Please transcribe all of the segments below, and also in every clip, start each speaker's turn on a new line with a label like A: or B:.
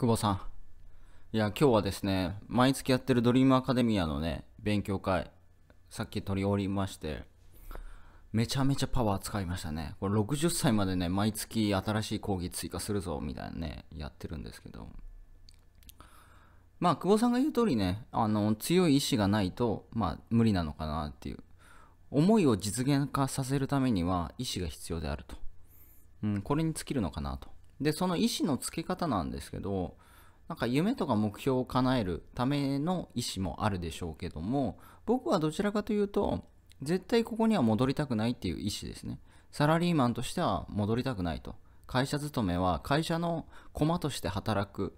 A: 久保さん。いや、今日はですね、毎月やってるドリームアカデミアのね、勉強会、さっき取り終わりまして、めちゃめちゃパワー使いましたね。これ60歳までね、毎月新しい講義追加するぞ、みたいなね、やってるんですけど。まあ、久保さんが言う通りね、あの、強い意志がないと、まあ、無理なのかなっていう。思いを実現化させるためには意志が必要であると。うん、これに尽きるのかなと。でその意思のつけ方なんですけどなんか夢とか目標を叶えるための意思もあるでしょうけども僕はどちらかというと絶対ここには戻りたくないっていう意思ですねサラリーマンとしては戻りたくないと会社勤めは会社の駒として働く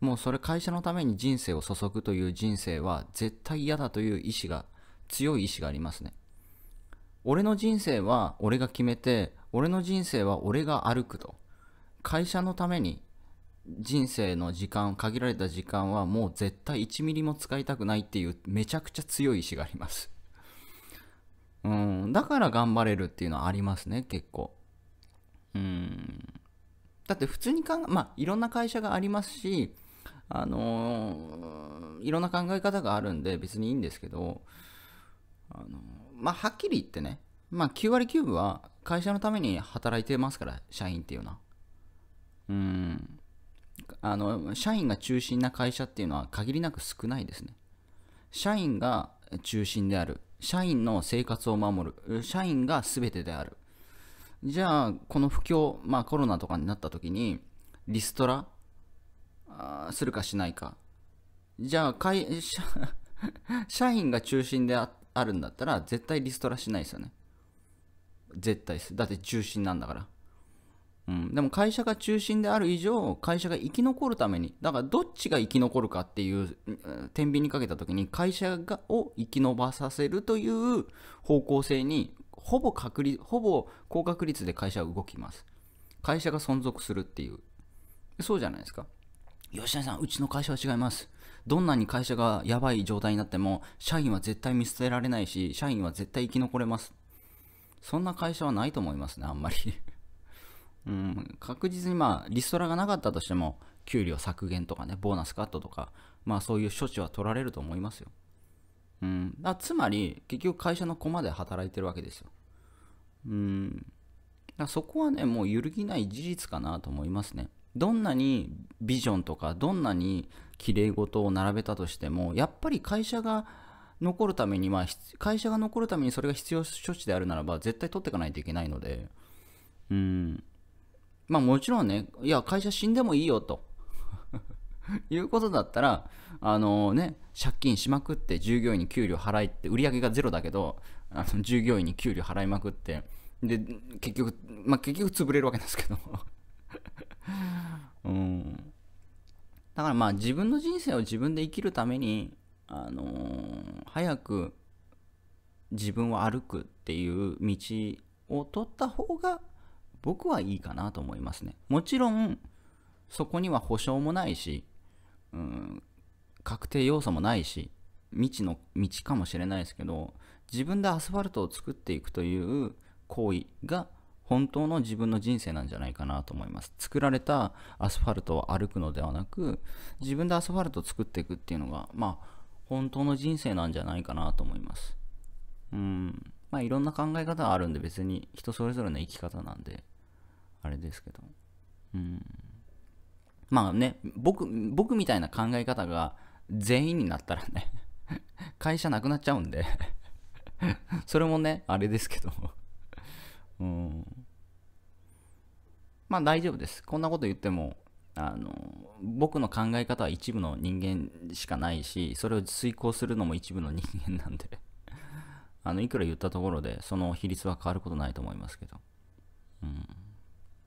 A: もうそれ会社のために人生を注ぐという人生は絶対嫌だという意志が強い意志がありますね俺の人生は俺が決めて俺の人生は俺が歩くと会社のために人生の時間限られた時間はもう絶対1ミリも使いたくないっていうめちゃくちゃ強い意志があります うんだから頑張れるっていうのはありますね結構うんだって普通に考えまあいろんな会社がありますしあのー、いろんな考え方があるんで別にいいんですけどあのー、まあはっきり言ってねまあ9割9分は会社のために働いてますから社員っていうのはうんあの社員が中心な会社っていうのは限りなく少ないですね社員が中心である社員の生活を守る社員が全てであるじゃあこの不況まあコロナとかになった時にリストラするかしないかじゃあ会社社員が中心であるんだったら絶対リストラしないですよね絶対ですだって中心なんだからうん、でも会社が中心である以上会社が生き残るためにだからどっちが生き残るかっていう天秤にかけた時に会社がを生き延ばさせるという方向性にほぼ確率ほぼ高確率で会社は動きます会社が存続するっていうそうじゃないですか吉田さんうちの会社は違いますどんなに会社がやばい状態になっても社員は絶対見捨てられないし社員は絶対生き残れますそんな会社はないと思いますねあんまりうん、確実にまあリストラがなかったとしても給料削減とかねボーナスカットとかまあそういう処置は取られると思いますよ、うん、だつまり結局会社の駒で働いてるわけですよ、うん、だそこはねもう揺るぎない事実かなと思いますねどんなにビジョンとかどんなにきれい事を並べたとしてもやっぱり会社が残るために、まあ、会社が残るためにそれが必要処置であるならば絶対取っていかないといけないのでうんまあもちろんね、いや、会社死んでもいいよと いうことだったら、あのね、借金しまくって従業員に給料払いって、売り上げがゼロだけど、あの従業員に給料払いまくって、で、結局、まあ結局潰れるわけですけど うん。だからまあ自分の人生を自分で生きるために、あのー、早く自分を歩くっていう道を取った方が僕はいいかなと思いますね。もちろん、そこには保証もないし、うん、確定要素もないし、未知の道かもしれないですけど、自分でアスファルトを作っていくという行為が本当の自分の人生なんじゃないかなと思います。作られたアスファルトを歩くのではなく、自分でアスファルトを作っていくっていうのが、まあ、本当の人生なんじゃないかなと思います。うん。まあいろんな考え方があるんで別に人それぞれの生き方なんで、あれですけど。うん。まあね、僕、僕みたいな考え方が全員になったらね 会社なくなっちゃうんで それもね、あれですけどうん。まあ大丈夫です。こんなこと言っても、あの、僕の考え方は一部の人間しかないし、それを遂行するのも一部の人間なんであのいくら言ったところでその比率は変わることないと思いますけど、うん、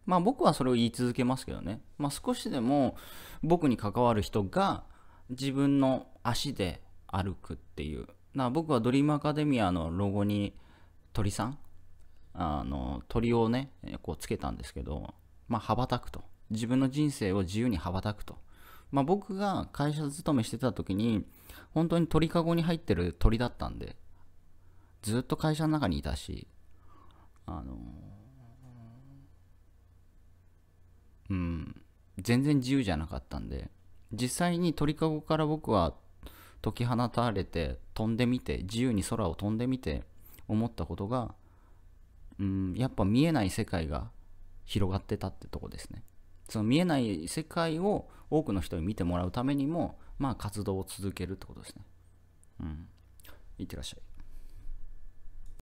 A: まあ僕はそれを言い続けますけどね、まあ、少しでも僕に関わる人が自分の足で歩くっていうな僕はドリームアカデミアのロゴに鳥さんあの鳥をねこうつけたんですけど、まあ、羽ばたくと自分の人生を自由に羽ばたくと、まあ、僕が会社勤めしてた時に本当に鳥かごに入ってる鳥だったんでずっと会社の中にいたし、あの、うん、全然自由じゃなかったんで、実際に鳥かごから僕は解き放たれて飛んでみて、自由に空を飛んでみて思ったことが、うん、やっぱ見えない世界が広がってたってとこですね。その見えない世界を多くの人に見てもらうためにも、まあ活動を続けるってことですね。うん。いってらっしゃい。